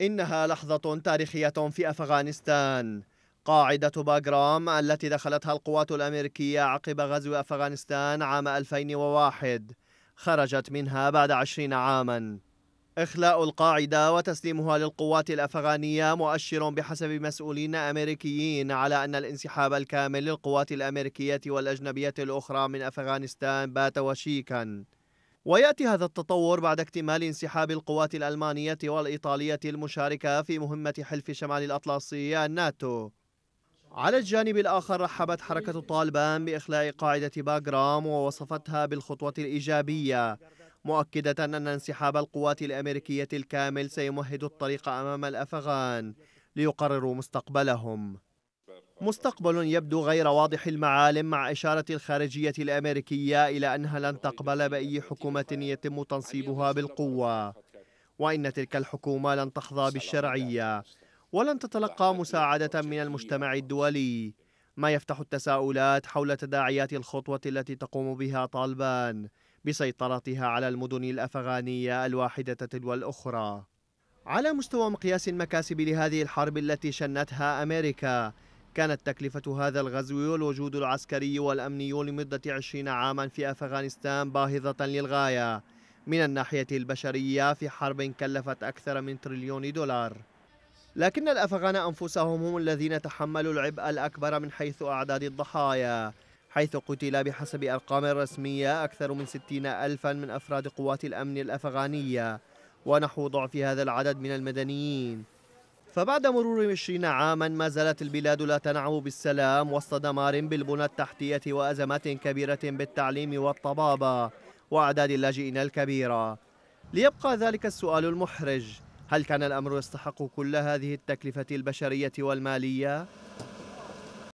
إنها لحظة تاريخية في أفغانستان قاعدة باغرام التي دخلتها القوات الأمريكية عقب غزو أفغانستان عام 2001 خرجت منها بعد عشرين عاماً إخلاء القاعدة وتسليمها للقوات الأفغانية مؤشر بحسب مسؤولين أمريكيين على أن الانسحاب الكامل للقوات الأمريكية والأجنبية الأخرى من أفغانستان بات وشيكاً ويأتي هذا التطور بعد اكتمال انسحاب القوات الألمانية والإيطالية المشاركة في مهمة حلف شمال الأطلسي الناتو على الجانب الآخر رحبت حركة طالبان بإخلاء قاعدة باغرام ووصفتها بالخطوة الإيجابية مؤكدة أن انسحاب القوات الأمريكية الكامل سيمهد الطريق أمام الأفغان ليقرروا مستقبلهم مستقبل يبدو غير واضح المعالم مع إشارة الخارجية الأمريكية إلى أنها لن تقبل بأي حكومة يتم تنصيبها بالقوة وإن تلك الحكومة لن تحظى بالشرعية ولن تتلقى مساعدة من المجتمع الدولي ما يفتح التساؤلات حول تداعيات الخطوة التي تقوم بها طالبان بسيطرتها على المدن الأفغانية الواحدة تلو الأخرى على مستوى مقياس المكاسب لهذه الحرب التي شنتها أمريكا كانت تكلفة هذا الغزو والوجود العسكري والأمني لمدة 20 عاما في أفغانستان باهظة للغاية من الناحية البشرية في حرب كلفت أكثر من تريليون دولار لكن الأفغان أنفسهم هم الذين تحملوا العبء الأكبر من حيث أعداد الضحايا حيث قتل بحسب أرقام رسمية أكثر من 60 ألفا من أفراد قوات الأمن الأفغانية ونحو ضعف هذا العدد من المدنيين فبعد مرور 20 عاما ما زالت البلاد لا تنعم بالسلام وسط دمار بالبنى التحتية وأزمات كبيرة بالتعليم والطبابة وأعداد اللاجئين الكبيرة ليبقى ذلك السؤال المحرج هل كان الأمر يستحق كل هذه التكلفة البشرية والمالية؟